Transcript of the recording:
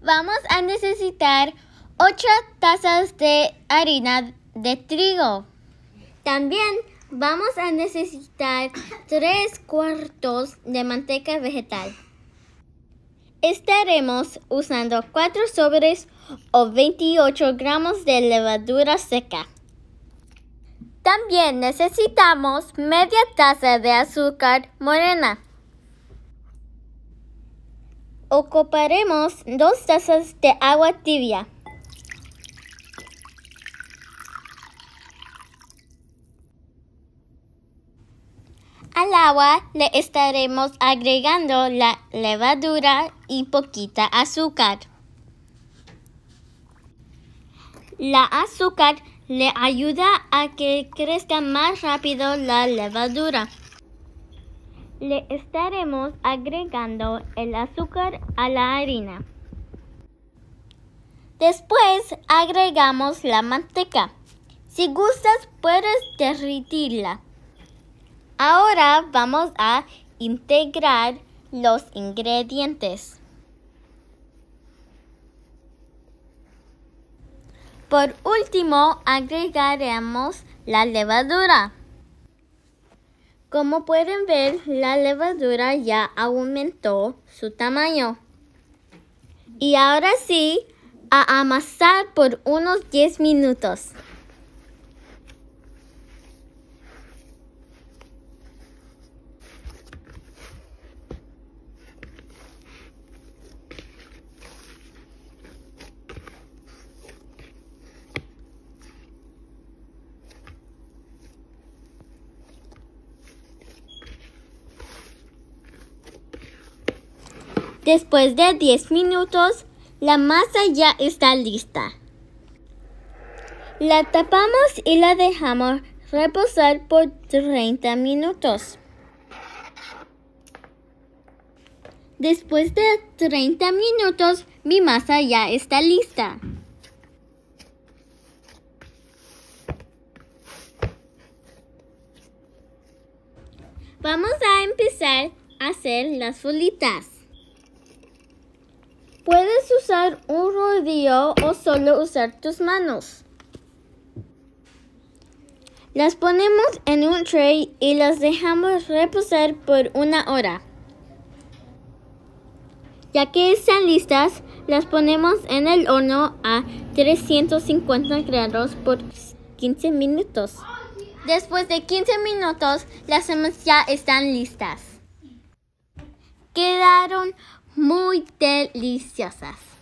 vamos a necesitar 8 tazas de harina de trigo. También vamos a necesitar 3 cuartos de manteca vegetal. Estaremos usando 4 sobres o 28 gramos de levadura seca. También necesitamos media taza de azúcar morena. Ocuparemos dos tazas de agua tibia. Al agua le estaremos agregando la levadura y poquita azúcar. La azúcar le ayuda a que crezca más rápido la levadura le estaremos agregando el azúcar a la harina. Después agregamos la manteca. Si gustas puedes derritirla. Ahora vamos a integrar los ingredientes. Por último agregaremos la levadura. Como pueden ver, la levadura ya aumentó su tamaño. Y ahora sí, a amasar por unos 10 minutos. Después de 10 minutos, la masa ya está lista. La tapamos y la dejamos reposar por 30 minutos. Después de 30 minutos, mi masa ya está lista. Vamos a empezar a hacer las folitas. Puedes usar un rodillo o solo usar tus manos. Las ponemos en un tray y las dejamos reposar por una hora. Ya que están listas, las ponemos en el horno a 350 grados por 15 minutos. Después de 15 minutos, las hemos ya están listas. Quedaron muy deliciosas.